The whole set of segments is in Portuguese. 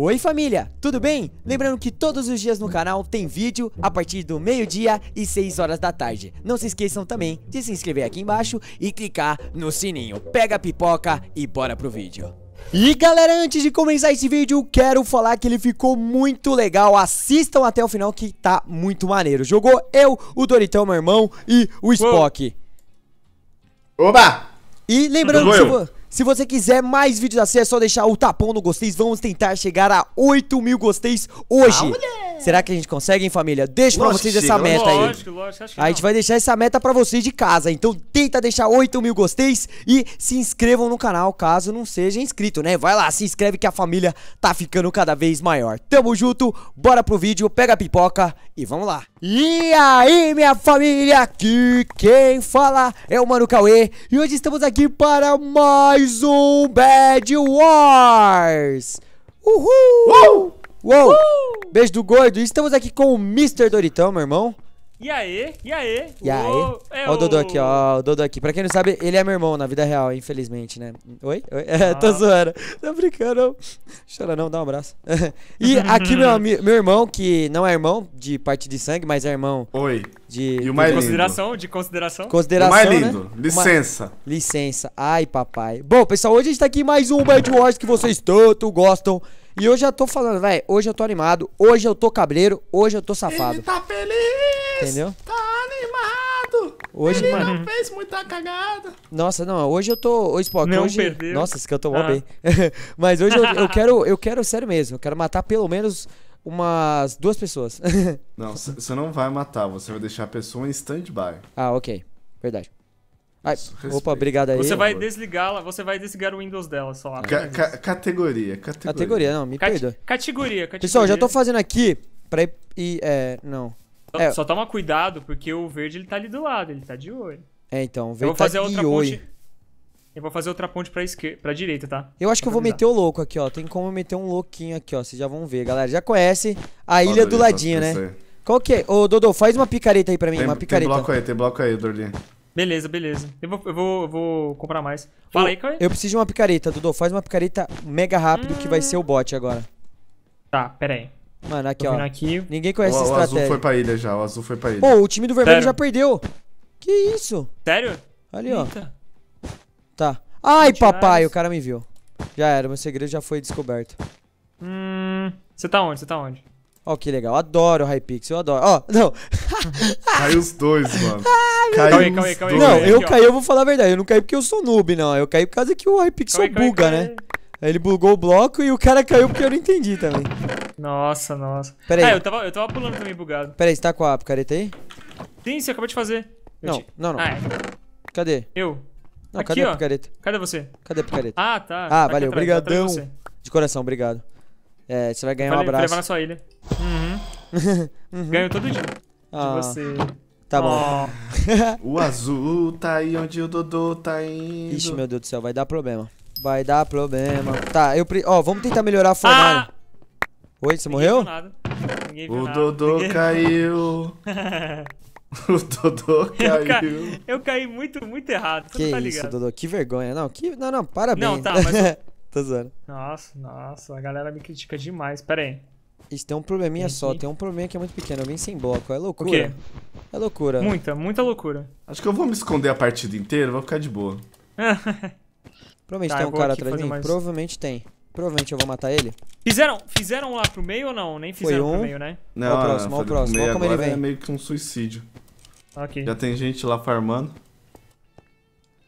Oi família, tudo bem? Lembrando que todos os dias no canal tem vídeo a partir do meio-dia e 6 horas da tarde. Não se esqueçam também de se inscrever aqui embaixo e clicar no sininho. Pega a pipoca e bora pro vídeo. E galera, antes de começar esse vídeo, quero falar que ele ficou muito legal. Assistam até o final que tá muito maneiro. Jogou eu, o Doritão, meu irmão, e o Spock. Oba! E lembrando que se se você quiser mais vídeos assim, é só deixar o tapão no gostei. Vamos tentar chegar a 8 mil gosteis hoje. Ah, Será que a gente consegue, hein, família? Deixa pra vocês essa meta aí. Lógico, lógico, acho que A gente vai deixar essa meta pra vocês de casa. Então tenta deixar 8 mil gosteis e se inscrevam no canal caso não seja inscrito, né? Vai lá, se inscreve que a família tá ficando cada vez maior. Tamo junto, bora pro vídeo, pega a pipoca e vamos lá. E aí, minha família, aqui quem fala é o Mano Cauê e hoje estamos aqui para mais um Bad Wars. Uhul! Uhul! Uou! Uh! Beijo do gordo. Estamos aqui com o Mr. Doritão, meu irmão. E aí? E aí? E aí? ó o Dodô aqui, ó. O Dodô aqui. Pra quem não sabe, ele é meu irmão na vida real, infelizmente, né? Oi? Oi? É, ah. tô zoando. Tô brincando. Chora não, dá um abraço. e aqui meu, meu irmão, que não é irmão de parte de sangue, mas é irmão... Oi. De, e o mais de consideração, de consideração. Consideração, o mais né? lindo. Né? Licença. Uma... Licença. Ai, papai. Bom, pessoal, hoje a gente tá aqui em mais um Bad Wars que vocês tanto gostam. E eu já tô falando, velho, hoje eu tô animado, hoje eu tô cabreiro, hoje eu tô safado. Ele tá feliz! Entendeu? Tá animado! Hoje, ele mano. não fez muita cagada. Nossa, não, hoje eu tô. Ô, Spock, não hoje. Perdeu. Nossa, isso que eu tô ah. bem. Mas hoje eu, eu, quero, eu quero, sério mesmo, eu quero matar pelo menos umas duas pessoas. não, você não vai matar, você vai deixar a pessoa em stand-by. Ah, ok. Verdade. Ai, opa, obrigado aí. Você vai desligá-la, você vai desligar o Windows dela só. Ca ca categoria, categoria. Categoria, não, me Cat perdoa. Categoria, categoria. Pessoal, já tô fazendo aqui pra ir. é, não. Só, é. só toma cuidado, porque o verde ele tá ali do lado, ele tá de olho. É, então, o verde tá de olho. Eu vou fazer outra ponte pra, esquerda, pra direita, tá? Eu acho que eu vou meter o louco aqui, ó. Tem como meter um louquinho aqui, ó. Vocês já vão ver, galera. Já conhece a ilha do ladinho, né? Qual que é? Ô, Dodô, faz uma picareta aí pra mim. Tem, uma picareta. Tem bloco aí, tem bloco aí, Dorlinha. Beleza, beleza. Eu vou, eu vou, eu vou comprar mais. Fala aí, Caio. Eu preciso de uma picareta, Dudu. Faz uma picareta mega rápido hum. que vai ser o bot agora. Tá, pera aí. Mano, aqui, ó. Aqui. Ninguém conhece o, a estratégia. O azul foi pra ilha já, o azul foi pra ilha. Pô, o time do vermelho Sério? já perdeu. Que isso? Sério? Ali, Eita. ó. Tá. Ai, papai, o cara me viu. Já era, meu segredo já foi descoberto. Hum. Você tá onde? Você tá onde? Ó, que legal. Adoro o Hypixel, eu adoro. Ó, não. caiu os dois, mano. Ah, caiu calma aí, calma aí, calma aí. Não, eu caí, eu vou falar a verdade. Eu não caí porque eu sou noob, não. Eu caí por causa que o Hypixel calma buga, né? Ele bugou o bloco e o cara caiu porque eu não entendi também. Nossa, nossa. Pera aí. Ah, eu tava, eu tava pulando também bugado. Pera aí, você tá com a picareta aí? Sim, você acabou de fazer. Eu não, te... não, não. Ah, é. Cadê? Eu. Não, Aqui, cadê ó. a picareta? Cadê você? Cadê a picareta? Ah, tá. Ah, tá valeu. Tá obrigadão. de, coração, obrigado. É, você vai ganhar um abraço. Vou levar na sua ilha. Uhum. uhum. Ganho todo dia. Ah, você. Tá bom. Oh. o azul tá aí onde o Dodô tá indo. Ixi, meu Deus do céu, vai dar problema. Vai dar problema. Tá, eu. Ó, pre... oh, vamos tentar melhorar a ah! fornalha. Ah! Oi, você Ninguém morreu? o nada. Dodô Ninguém... caiu. o Dodô caiu. Eu, ca... eu, caí muito, muito errado. Que tá isso, Dodô? Que vergonha. Não, que... não, não, parabéns. Não, tá, mas. Tô zoando. Nossa, nossa, a galera me critica demais. Pera aí. Isso, tem um probleminha tem só. Tem um probleminha que é muito pequeno. Eu vim sem bloco. É loucura. O quê? É loucura. Muita, muita loucura. Acho que eu vou me esconder a partida inteira. Vou ficar de boa. Provavelmente tá, tem um cara atrás de mim. Mais... Provavelmente tem. Provavelmente eu vou matar ele. Fizeram, fizeram lá pro meio ou não? Nem fizeram Foi um. pro meio, né? Não, o próximo, o próximo. Olha como ele vem. É meio que um suicídio. Okay. Já tem gente lá farmando.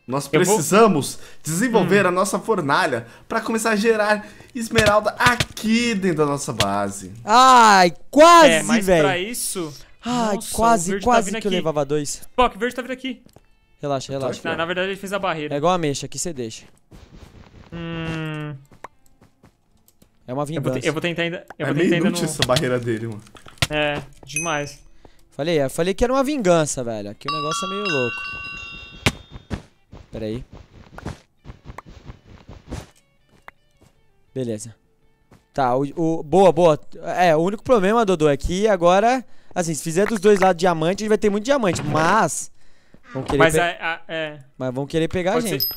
Nós precisamos vou... desenvolver hum. a nossa fornalha para começar a gerar esmeralda aqui dentro da nossa base. Ai, quase, velho. É, mas véio. pra isso... Ai, nossa, quase, tá quase tá que eu levava dois. Spock, o verde tá vindo aqui. Relaxa, então tá relaxa. Na, na, verdade, ele fez a barreira. É igual a mexa, aqui você deixa. Hum... É uma vingança. Eu vou, eu vou tentar ainda... Eu é vou tentar meio ainda no... essa barreira dele, mano. É, demais. Falei, eu é, falei que era uma vingança, velho. Aqui o negócio é meio louco. Pera aí. Beleza. Tá, o, o, boa, boa. É, o único problema, Dodô, é que agora... Assim, se fizer dos dois lados diamante, a gente vai ter muito diamante, mas... Vão querer mas, pe... a, é, a, é. mas vão querer pegar Pode a gente. Ser.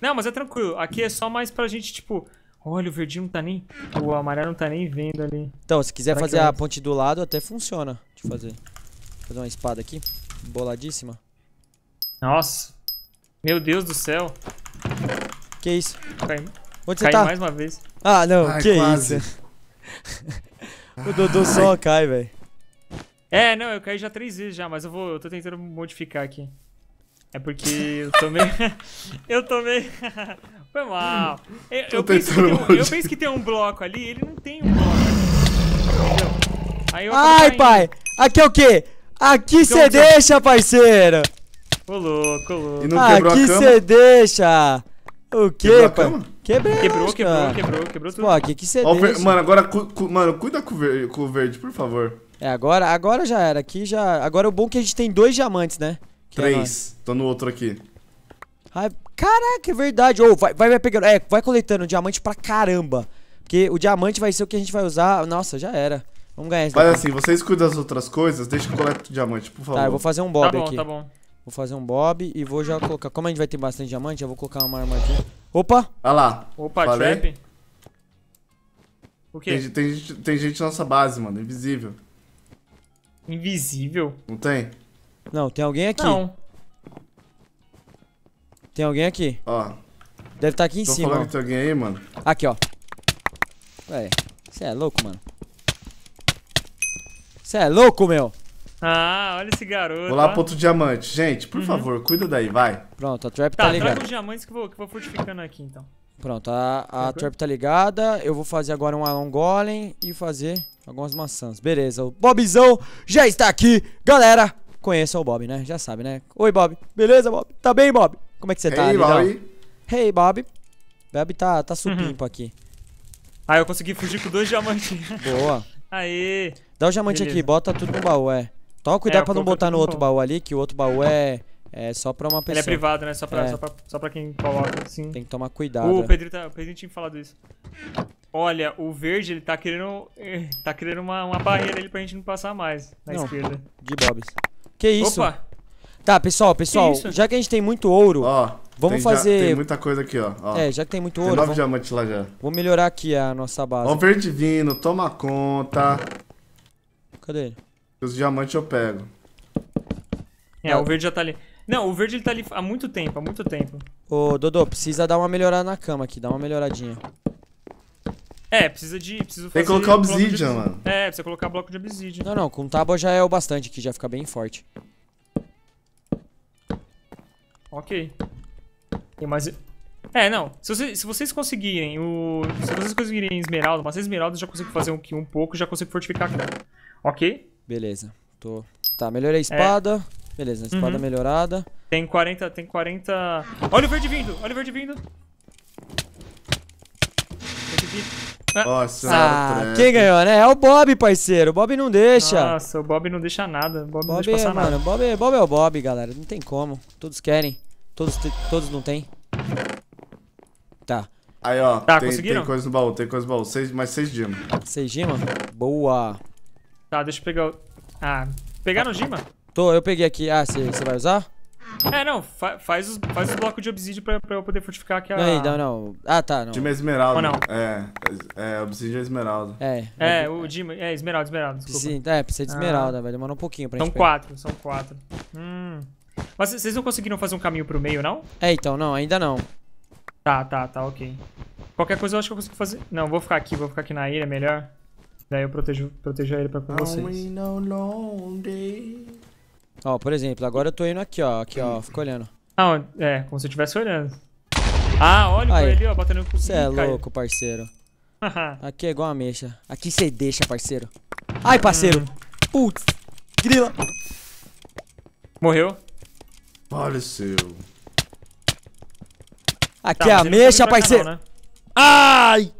Não, mas é tranquilo. Aqui é só mais pra gente, tipo... Olha, o verdinho não tá nem... O amarelo não tá nem vendo ali. Então, se quiser Será fazer a ponte do lado, até funciona. Deixa eu fazer... Vou fazer uma espada aqui. Boladíssima. Nossa. Meu Deus do céu. Que isso? Caiu. Tá Onde você tá? mais uma vez. Ah, não, Ai, que quase. isso. o Dodô só cai, velho. É, não, eu caí já três vezes já, mas eu vou. Eu tô tentando modificar aqui. É porque eu tomei. eu tomei. Foi mal. Eu, eu, penso um, eu, penso que tem um bloco ali, ele não tem um bloco. Aí Ai, pai! Aqui é o quê? Aqui você então, então, deixa, parceiro! Ô louco, ô louco. E não Aqui você deixa! O quê, pai? Quebrou, quebrou, quebrou, quebrou, tudo. Pô, que você ver... Mano, agora, cu, cu, mano, cuida com o, verde, com o verde, por favor. É, agora, agora já era. Aqui já... Agora o bom é que a gente tem dois diamantes, né? Que é Três. É Tô no outro aqui. Ai, caraca, é verdade. Ou oh, vai, vai, vai pegando... É, vai coletando diamante pra caramba. Porque o diamante vai ser o que a gente vai usar... Nossa, já era. Vamos ganhar isso Faz assim, vocês cuidam das outras coisas, deixa que eu coleto o diamante, por favor. Tá, eu vou fazer um bob tá aqui. Tá bom, tá bom. Vou fazer um bob e vou já colocar. Como a gente vai ter bastante diamante, eu vou colocar uma armadilha. Opa! Olha lá. Opa, Falei. trap. O quê? Tem, tem, gente, tem gente na nossa base, mano. Invisível. Invisível? Não tem? Não, tem alguém aqui. Não. Tem alguém aqui. Ó. Deve estar tá aqui em Tô cima. Tô falando que tem alguém aí, mano. Aqui, ó. Ué, você é louco, mano. Você é louco, meu. Ah, olha esse garoto. Vou lá pro outro diamante. Gente, por uhum. favor, cuida daí, vai. Pronto, a trap tá, tá ligada. Tá, os diamantes que eu vou, que vou fortificando aqui, então. Pronto, a, a trap tá ligada. Eu vou fazer agora um Alon Golem e fazer algumas maçãs. Beleza, o Bobzão já está aqui. Galera, conheça o Bob, né? Já sabe, né? Oi, Bob. Beleza, Bob? Tá bem, Bob? Como é que você hey, tá? Hey, Bob. Hey, Bob. Bob tá, tá supimpa uhum. aqui. Ah, eu consegui fugir com dois diamantes. Boa. Aê. Dá o diamante Beleza. aqui, bota tudo no baú, é. Toma cuidado é, pra não botar no outro baú ali, que o outro baú é, é só pra uma pessoa. Ele é privado, né? Só pra, é. só pra, só pra quem coloca, sim. Tem que tomar cuidado. Uh, o né? Pedro tá, o Pedrinho tinha falado isso. Olha, o verde, ele tá querendo. Eh, tá querendo uma, uma barreira ali pra gente não passar mais na não, esquerda. De bobs. Que isso? Opa! Tá, pessoal, pessoal, que já que a gente tem muito ouro, ó, vamos tem fazer. Já, tem muita coisa aqui, ó, ó. É, já que tem muito ouro. Tem nove vamos... diamantes lá já. Vou melhorar aqui a nossa base. Ó, o verde vindo, toma conta. Cadê ele? Os diamantes eu pego. É, o verde já tá ali. Não, o verde ele tá ali há muito tempo, há muito tempo. Ô, Dodô, precisa dar uma melhorada na cama aqui, dá uma melhoradinha. É, precisa de... Precisa Tem que colocar obsidian, mano. É, precisa colocar bloco de obsidian. Não, não, com tábua já é o bastante aqui, já fica bem forte. Ok. Tem mais... É, não. Se, você, se vocês conseguirem o... Se vocês conseguirem esmeralda, mas esmeralda eu já consigo fazer um, um pouco, já consigo fortificar a cama. Ok? Beleza. Tô... Tá, melhorei a é. espada. É. Beleza, a espada uhum. melhorada. Tem 40, tem 40... Olha o verde vindo, olha o verde vindo. Ah. Nossa, ah, quem ganhou, né? É o Bob, parceiro. O Bob não deixa. Nossa, o Bob não deixa nada. O Bob, Bob não deixa passar é, nada. Bob é Bob é o Bob, galera. Não tem como. Todos querem. Todos, todos não tem. Tá. Aí, ó. Tá, tem, conseguiram? Tem coisa no baú, tem coisa no baú. Seis, mais seis dimas. Seis dimas? Boa. Tá, deixa eu pegar o... Ah, pegaram o Gima? Tô, eu peguei aqui. Ah, você vai usar? É, não, fa faz, os, faz os blocos de obsidian pra, pra eu poder fortificar aqui a... Não, não, não. Ah, tá, não. Dima é esmeralda. Ou não? É, é, é, obsidian é esmeralda. É. É, o Dima, é esmeralda, esmeralda, desculpa. Sim, é, precisa de esmeralda, ah. vai um pouquinho pra são gente São quatro, são quatro. Hum. Mas vocês não conseguiram fazer um caminho pro meio, não? É, então, não, ainda não. Tá, tá, tá, ok. Qualquer coisa eu acho que eu consigo fazer... Não, vou ficar aqui, vou ficar aqui na ilha, melhor. Daí eu protejo, protejo ele pra com vocês. Ó, por exemplo, agora eu tô indo aqui, ó. Aqui, ó. Fico olhando. Ah, é, como se eu estivesse olhando. Ah, olha o ele, ó, batendo com o Você é caiu. louco, parceiro. aqui é igual a mexa. Aqui você deixa, parceiro. Ai, parceiro. Hum. Putz. Grila. Morreu. Faleceu. Aqui tá, é a mexa, parceiro. Canal, né? Ai!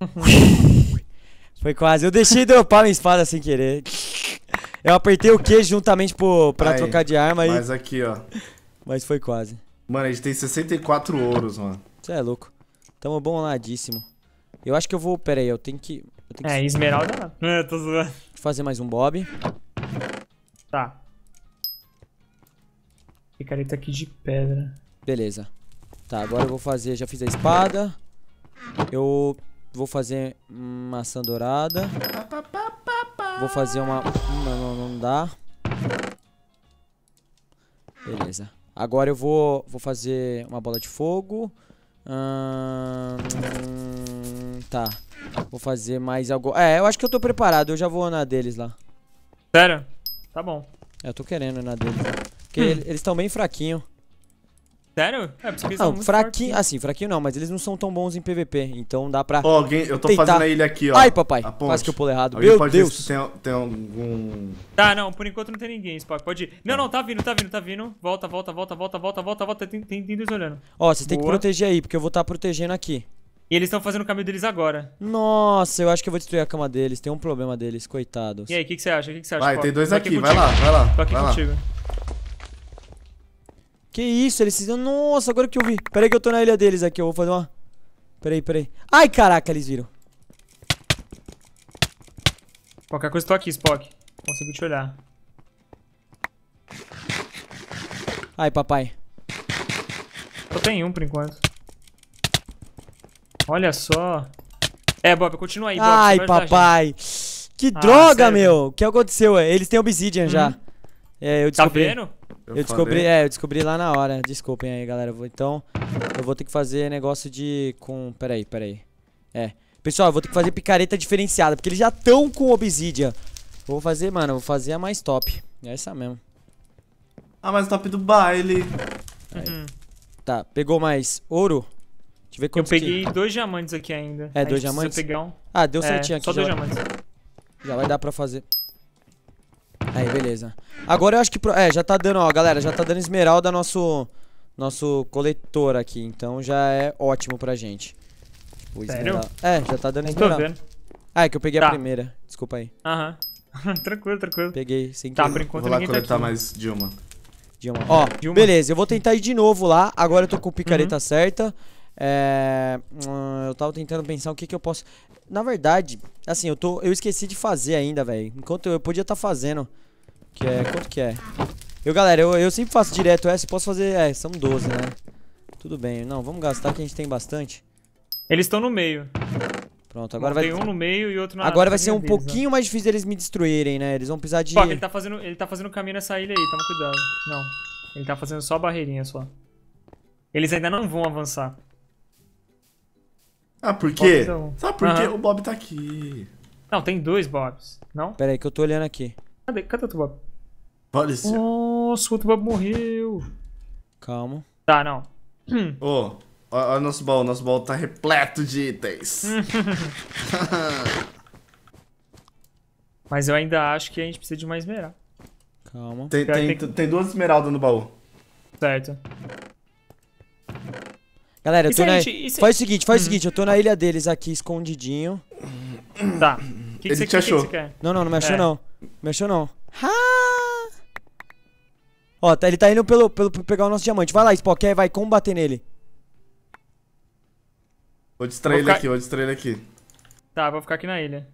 Foi quase. Eu deixei dropar minha espada sem querer. Eu apertei o Q juntamente pro, pra Aí, trocar de arma aí. Mas aqui, ó. Mas foi quase. Mano, a gente tem 64 ouros, mano. Você é louco. Tamo ladíssimo. Eu acho que eu vou... Pera aí, eu tenho que... Eu tenho é, que... esmeralda não. É, tô zoando. Fazer mais um bob. Tá. Picareta tá aqui de pedra. Beleza. Tá, agora eu vou fazer... Já fiz a espada. Eu Vou fazer maçã dourada. Vou fazer uma... Não, não dá. Beleza. Agora eu vou, vou fazer uma bola de fogo. Hum, tá. Vou fazer mais algo. É, eu acho que eu tô preparado. Eu já vou na deles lá. Sério? Tá bom. É, eu tô querendo na deles. Porque hum. eles estão bem fraquinho. Sério? É, não, fraquinho, fortes. assim, fraquinho não, mas eles não são tão bons em PVP, então dá pra. Ó, oh, alguém, eu tô tentar. fazendo a ilha aqui, ó. Ai, papai, quase que eu pulei errado. Alguém Meu Deus. Tem, tem, algum. Tá, não, por enquanto não tem ninguém, Spock, pode ir. Não, não, tá vindo, tá vindo, tá vindo. Volta, volta, volta, volta, volta, volta, volta. Tem, tem, tem dois olhando. Ó, vocês têm que proteger aí, porque eu vou estar tá protegendo aqui. E eles estão fazendo o caminho deles agora. Nossa, eu acho que eu vou destruir a cama deles. Tem um problema deles, coitados. E aí, o que, você acha? O que, você acha? Vai, Spock? tem dois aqui, vai lá, vai lá. Tô aqui vai contigo. Lá. Que isso, eles fizeram. Nossa, agora que eu vi. Pera aí que eu tô na ilha deles aqui, eu vou fazer uma... Pera aí, pera aí. Ai, caraca, eles viram. Qualquer coisa, tô aqui, Spock. Consigo te olhar. Ai, papai. Só tem um por enquanto. Olha só. É, Bob, continua aí, Bob. Ai, papai. Que ah, droga, meu. O que aconteceu? É, eles têm obsidian uhum. já. É, eu tá descobri. Tá vendo? Eu, eu descobri, é, eu descobri lá na hora. Desculpem aí, galera. Então, eu vou ter que fazer negócio de com, peraí, peraí. É. Pessoal, eu vou ter que fazer picareta diferenciada, porque eles já estão com obsidian. Vou fazer, mano, vou fazer a mais top. É essa mesmo. A mais top do baile. Uhum. Tá, pegou mais ouro? Deixa eu ver quantos Eu peguei que... dois diamantes aqui ainda. É, Aí dois diamantes? pegar Um... Ah, deu é, certinho aqui. Só dois vai... diamantes. Já vai dar pra fazer. Aí, beleza. Agora eu acho que. Pro... É, já tá dando, ó, galera, já tá dando esmeralda nosso. Nosso coletor aqui. Então já é ótimo pra gente. Tipo, Sério? Esmeralda... É, já tá dando esmeralda. Tô vendo. Ah, é que eu peguei tá. a primeira. Desculpa aí. Aham. tranquilo, tranquilo. Peguei, sem Tá, por enquanto Vou lá tá coletar tá mais de uma. De uma. Ó, de uma. beleza, eu vou tentar ir de novo lá. Agora eu tô com picareta uhum. certa. É, hum, eu tava tentando pensar o que que eu posso. Na verdade, assim, eu tô, eu esqueci de fazer ainda, velho. Enquanto eu, eu podia estar tá fazendo que é? Quanto que é? Eu, galera, eu, eu sempre faço direto essa. Posso fazer... É, são 12, né? Tudo bem. Não, vamos gastar que a gente tem bastante. Eles estão no meio. Pronto, agora Bom, vai... Tem um no meio e outro na Agora vai ser um deles, pouquinho né? mais difícil eles me destruírem, né? Eles vão precisar de... Pô, ele tá fazendo, ele tá fazendo caminho nessa ilha aí. Toma cuidado. Não. Ele tá fazendo só barreirinha só. Eles ainda não vão avançar. Ah, por quê? Então... Sabe por uhum. quê? O Bob tá aqui. Não, tem dois Bobs. Não? Pera aí que eu tô olhando aqui. Cadê? Cadê o outro Bob? Faleceu. Nossa, o outro babo morreu. Calma. Tá, não. Ô, oh, olha o nosso baú. Nosso baú tá repleto de itens. Mas eu ainda acho que a gente precisa de mais esmeralda. Calma. Tem, tem, tem... tem duas esmeraldas no baú. Certo. Galera, eu tô na... gente, faz o seguinte, faz hum. o seguinte, eu tô na ilha deles aqui, escondidinho. Tá. Que que Ele te achou? não, não, não me achou é. não. Me achou não. Ha! Ah, Ó, tá, ele tá indo pelo, pelo, pegar o nosso diamante. Vai lá, Spock, é, vai combater nele. Vou distrair vou ele aqui, vou distrair ele aqui. Tá, vou ficar aqui na ilha.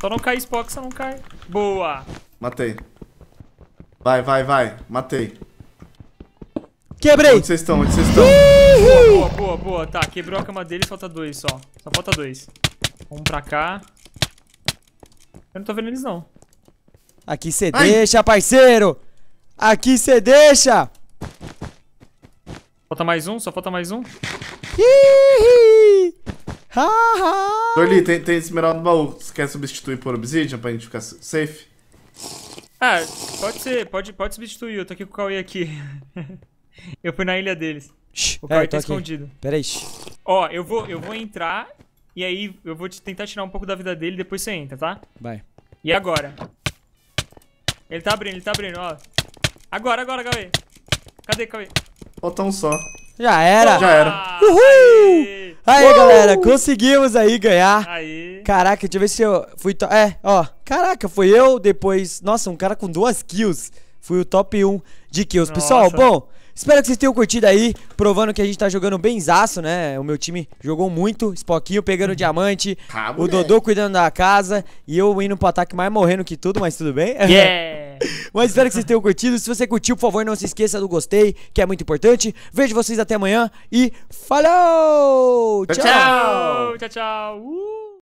Só não cai Spock, só não cai. Boa! Matei. Vai, vai, vai. Matei. Quebrei! Onde vocês estão? Onde vocês estão? Boa, boa, boa, boa. Tá, quebrou a cama dele, falta dois só. Só falta dois. Um pra cá. Eu não tô vendo eles não. Aqui você deixa, parceiro. Aqui você deixa. Falta mais um, só falta mais um. Dorli, tem, tem esmeralda no baú. Você quer substituir por obsidian pra gente ficar safe? Ah, pode ser, pode, pode substituir. Eu tô aqui com o Cauê aqui. eu fui na ilha deles. Shhh, o é, Cauê é, tá escondido. Peraí. Ó, eu vou, eu vou entrar e aí eu vou tentar tirar um pouco da vida dele depois você entra, tá? Vai. E agora? Ele tá abrindo, ele tá abrindo, ó. Agora, agora, Cauê. Cadê, Cauê? Falta um só. Já era. Já era. Uhul! Aí, galera, conseguimos aí ganhar. Aí. Caraca, deixa eu ver se eu fui... To... É, ó. Caraca, foi eu, depois... Nossa, um cara com duas kills. Fui o top 1 de kills. Nossa. Pessoal, bom... Espero que vocês tenham curtido aí, provando que a gente tá jogando benzaço, né? O meu time jogou muito, Spoquinho pegando uhum. diamante, o Dodô cuidando da casa e eu indo pro ataque mais morrendo que tudo, mas tudo bem. Yeah! mas espero que vocês tenham curtido. Se você curtiu, por favor, não se esqueça do gostei, que é muito importante. Vejo vocês até amanhã e falou! Tchau! Tchau, tchau! tchau. Uh!